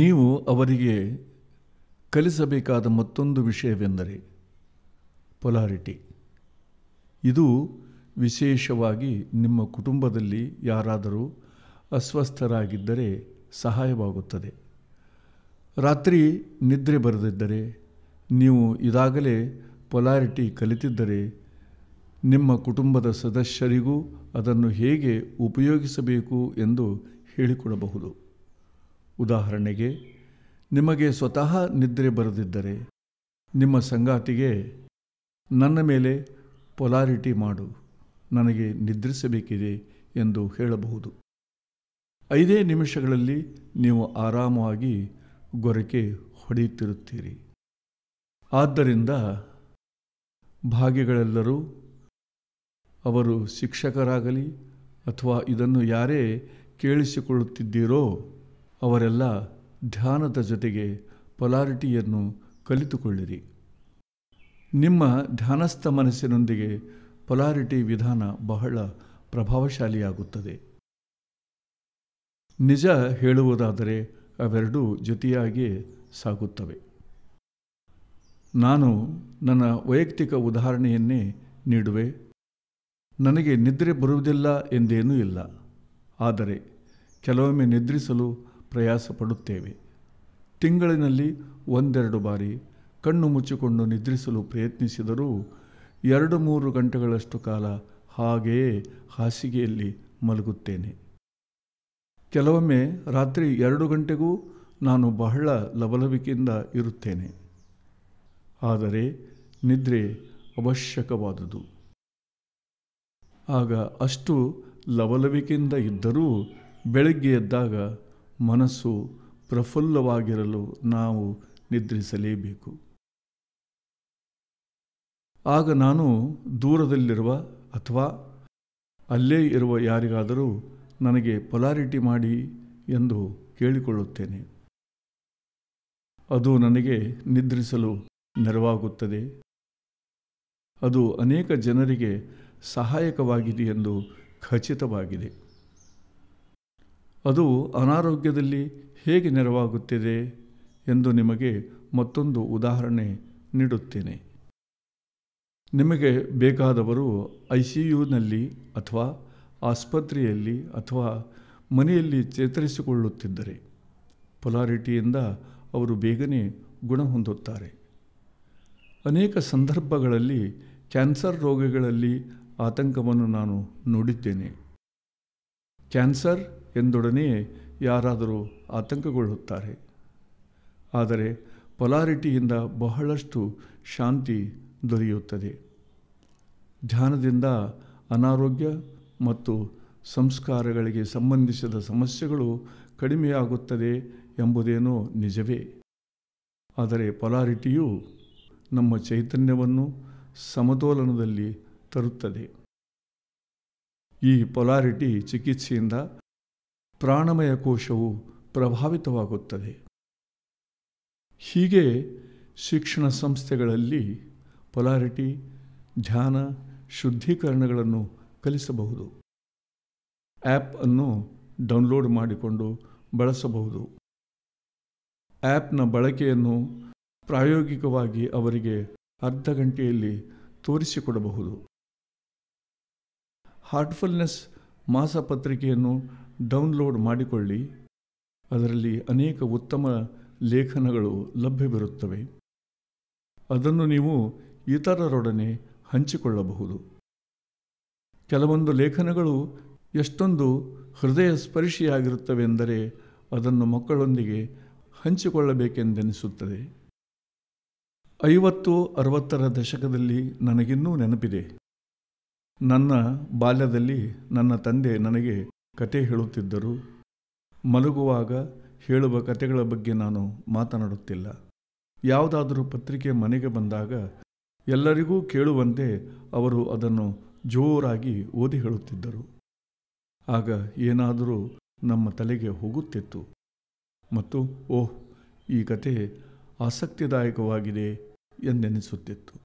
ನೀವು ಅವರಿಗೆ ಕಲಿಸಬೇಕಾದ ಮತ್ತೊಂದು ವಿಷಯವೆಂದರೆ ಪೊಲಾರಿಟಿ ಇದು ವಿಶೇಷವಾಗಿ ನಿಮ್ಮ ಕುಟುಂಬದಲ್ಲಿ ಯಾರಾದರೂ ಅಸ್ವಸ್ಥರಾಗಿದ್ದರೆ ಸಹಾಯವಾಗುತ್ತದೆ ರಾತ್ರಿ ನಿದ್ರೆ ಬರೆದಿದ್ದರೆ ನೀವು ಇದಾಗಲೇ ಪೊಲಾರಿಟಿ ಕಲಿತಿದ್ದರೆ ನಿಮ್ಮ ಕುಟುಂಬದ ಸದಸ್ಯರಿಗೂ ಅದನ್ನು ಹೇಗೆ ಉಪಯೋಗಿಸಬೇಕು ಎಂದು ಹೇಳಿಕೊಡಬಹುದು ಉದಾಹರಣೆಗೆ ನಿಮಗೆ ಸ್ವತಃ ನಿದ್ರೆ ಬರದಿದ್ದರೆ ನಿಮ್ಮ ಸಂಗಾತಿಗೆ ನನ್ನ ಮೇಲೆ ಪೊಲಾರಿಟಿ ಮಾಡು ನನಗೆ ನಿದ್ರಿಸಬೇಕಿದೆ ಎಂದು ಹೇಳಬಹುದು ಐದೇ ನಿಮಿಷಗಳಲ್ಲಿ ನೀವು ಆರಾಮವಾಗಿ ಗೊರಕೆ ಹೊಡೆಯುತ್ತಿರುತ್ತೀರಿ ಆದ್ದರಿಂದ ಭಾಗ್ಯಗಳೆಲ್ಲರೂ ಅವರು ಶಿಕ್ಷಕರಾಗಲಿ ಅಥವಾ ಇದನ್ನು ಯಾರೇ ಕೇಳಿಸಿಕೊಳ್ಳುತ್ತಿದ್ದೀರೋ ಅವರೆಲ್ಲ ಧ್ಯಾನದ ಜೊತೆಗೆ ಪೊಲಾರಿಟಿಯನ್ನು ಕಲಿತುಕೊಳ್ಳಿರಿ ನಿಮ್ಮ ಧ್ಯಾನಸ್ಥ ಮನಸ್ಸಿನೊಂದಿಗೆ ಪೊಲಾರಿಟಿ ವಿಧಾನ ಬಹಳ ಪ್ರಭಾವಶಾಲಿಯಾಗುತ್ತದೆ ನಿಜ ಹೇಳುವುದಾದರೆ ಅವೆರಡೂ ಜೊತೆಯಾಗಿಯೇ ಸಾಗುತ್ತವೆ ನಾನು ನನ್ನ ವೈಯಕ್ತಿಕ ಉದಾಹರಣೆಯನ್ನೇ ನೀಡುವೆ ನನಗೆ ನಿದ್ರೆ ಬರುವುದಿಲ್ಲ ಎಂದೇನೂ ಇಲ್ಲ ಆದರೆ ಕೆಲವೊಮ್ಮೆ ನಿದ್ರಿಸಲು ಪ್ರಯಾಸ ಪಡುತ್ತೇವೆ ತಿಂಗಳಿನಲ್ಲಿ ಒಂದೆರಡು ಬಾರಿ ಕಣ್ಣು ಮುಚ್ಚಿಕೊಂಡು ನಿದ್ರಿಸಲು ಪ್ರಯತ್ನಿಸಿದರೂ ಎರಡು ಮೂರು ಗಂಟೆಗಳಷ್ಟು ಕಾಲ ಹಾಗೆಯೇ ಹಾಸಿಗೆಯಲ್ಲಿ ಮಲಗುತ್ತೇನೆ ಕೆಲವೊಮ್ಮೆ ರಾತ್ರಿ ಎರಡು ಗಂಟೆಗೂ ನಾನು ಬಹಳ ಲವಲವಿಕೆಯಿಂದ ಇರುತ್ತೇನೆ ಆದರೆ ನಿದ್ರೆ ಅವಶ್ಯಕವಾದುದು ಆಗ ಅಷ್ಟು ಲವಲವಿಕೆಯಿಂದ ಇದ್ದರೂ ಬೆಳಗ್ಗೆ ಎದ್ದಾಗ ಮನಸ್ಸು ಪ್ರಫುಲ್ಲವಾಗಿರಲು ನಾವು ನಿದ್ರಿಸಲೇಬೇಕು ಆಗ ನಾನು ದೂರದಲ್ಲಿರುವ ಅಥವಾ ಅಲ್ಲೇ ಇರುವ ಯಾರಿಗಾದರೂ ನನಗೆ ಪೊಲಾರಿಟಿ ಮಾಡಿ ಎಂದು ಕೇಳಿಕೊಳ್ಳುತ್ತೇನೆ ಅದು ನನಗೆ ನಿದ್ರಿಸಲು ನೆರವಾಗುತ್ತದೆ ಅದು ಅನೇಕ ಜನರಿಗೆ ಸಹಾಯಕವಾಗಿದೆ ಎಂದು ಖಚಿತವಾಗಿದೆ ಅದು ಅನಾರೋಗ್ಯದಲ್ಲಿ ಹೇಗೆ ನೆರವಾಗುತ್ತಿದೆ ಎಂದು ನಿಮಗೆ ಮತ್ತೊಂದು ಉದಾಹರಣೆ ನೀಡುತ್ತೇನೆ ನಿಮಗೆ ಬೇಕಾದವರು ಐ ಸಿ ಯುನಲ್ಲಿ ಅಥವಾ ಆಸ್ಪತ್ರೆಯಲ್ಲಿ ಅಥವಾ ಮನೆಯಲ್ಲಿ ಚೇತರಿಸಿಕೊಳ್ಳುತ್ತಿದ್ದರೆ ಪೊಲಾರಿಟಿಯಿಂದ ಅವರು ಬೇಗನೆ ಗುಣ ಹೊಂದುತ್ತಾರೆ ಅನೇಕ ಸಂದರ್ಭಗಳಲ್ಲಿ ಕ್ಯಾನ್ಸರ್ ರೋಗಗಳಲ್ಲಿ ಆತಂಕವನ್ನು ನಾನು ನೋಡಿದ್ದೇನೆ ಕ್ಯಾನ್ಸರ್ ಎಂದೊಡನೆಯೇ ಯಾರಾದರೂ ಆತಂಕಗೊಳ್ಳುತ್ತಾರೆ ಆದರೆ ಪೊಲಾರಿಟಿಯಿಂದ ಬಹಳಷ್ಟು ಶಾಂತಿ ದೊರೆಯುತ್ತದೆ ಧ್ಯಾನದಿಂದ ಅನಾರೋಗ್ಯ ಮತ್ತು ಸಂಸ್ಕಾರಗಳಿಗೆ ಸಂಬಂಧಿಸಿದ ಸಮಸ್ಯೆಗಳು ಕಡಿಮೆಯಾಗುತ್ತದೆ ಎಂಬುದೇನೋ ನಿಜವೇ ಆದರೆ ಪೊಲಾರಿಟಿಯು ನಮ್ಮ ಚೈತನ್ಯವನ್ನು ಸಮತೋಲನದಲ್ಲಿ ತರುತ್ತದೆ ಈ ಪೊಲಾರಿಟಿ ಚಿಕಿತ್ಸೆಯಿಂದ ಪ್ರಾಣಮಯ ಕೋಶವು ಪ್ರಭಾವಿತವಾಗುತ್ತದೆ ಹೀಗೆ ಶಿಕ್ಷಣ ಸಂಸ್ಥೆಗಳಲ್ಲಿ ಪೊಲಾರಿಟಿ ಧ್ಯಾನ ಶುದ್ಧೀಕರಣಗಳನ್ನು ಕಲಿಸಬಹುದು ಆ್ಯಪ್ ಅನ್ನು ಡೌನ್ಲೋಡ್ ಮಾಡಿಕೊಂಡು ಬಳಸಬಹುದು ಆ್ಯಪ್ನ ಬಳಕೆಯನ್ನು ಪ್ರಾಯೋಗಿಕವಾಗಿ ಅವರಿಗೆ ಅರ್ಧ ಗಂಟೆಯಲ್ಲಿ ತೋರಿಸಿಕೊಡಬಹುದು ಹಾರ್ಟ್ಫುಲ್ನೆಸ್ ಮಾಸಪತ್ರಿಕೆಯನ್ನು ಡೌನ್ಲೋಡ್ ಮಾಡಿಕೊಳ್ಳಿ ಅದರಲ್ಲಿ ಅನೇಕ ಉತ್ತಮ ಲೇಖನಗಳು ಲಭ್ಯವಿರುತ್ತವೆ ಅದನ್ನು ನೀವು ಇತರರೊಡನೆ ಹಂಚಿಕೊಳ್ಳಬಹುದು ಕೆಲವೊಂದು ಲೇಖನಗಳು ಎಷ್ಟೊಂದು ಹೃದಯ ಸ್ಪರ್ಶಿಯಾಗಿರುತ್ತವೆಂದರೆ ಅದನ್ನು ಮಕ್ಕಳೊಂದಿಗೆ ಹಂಚಿಕೊಳ್ಳಬೇಕೆಂದೆನಿಸುತ್ತದೆ ಐವತ್ತು ಅರವತ್ತರ ದಶಕದಲ್ಲಿ ನನಗಿನ್ನೂ ನೆನಪಿದೆ ನನ್ನ ಬಾಲ್ಯದಲ್ಲಿ ನನ್ನ ತಂದೆ ನನಗೆ ಕತೆ ಹೇಳುತ್ತಿದ್ದರು ಮಲಗುವಾಗ ಹೇಳುವ ಕತೆಗಳ ಬಗ್ಗೆ ನಾನು ಮಾತನಾಡುತ್ತಿಲ್ಲ ಯಾವುದಾದರೂ ಪತ್ರಿಕೆ ಮನೆಗೆ ಬಂದಾಗ ಎಲ್ಲರಿಗೂ ಕೇಳುವಂತೆ ಅವರು ಅದನ್ನು ಜೋರಾಗಿ ಓದಿ ಹೇಳುತ್ತಿದ್ದರು ಆಗ ಏನಾದರೂ ನಮ್ಮ ತಲೆಗೆ ಹೋಗುತ್ತಿತ್ತು ಮತ್ತು ಓಹ್ ಈ ಕತೆ ಆಸಕ್ತಿದಾಯಕವಾಗಿದೆ ಎಂದೆನಿಸುತ್ತಿತ್ತು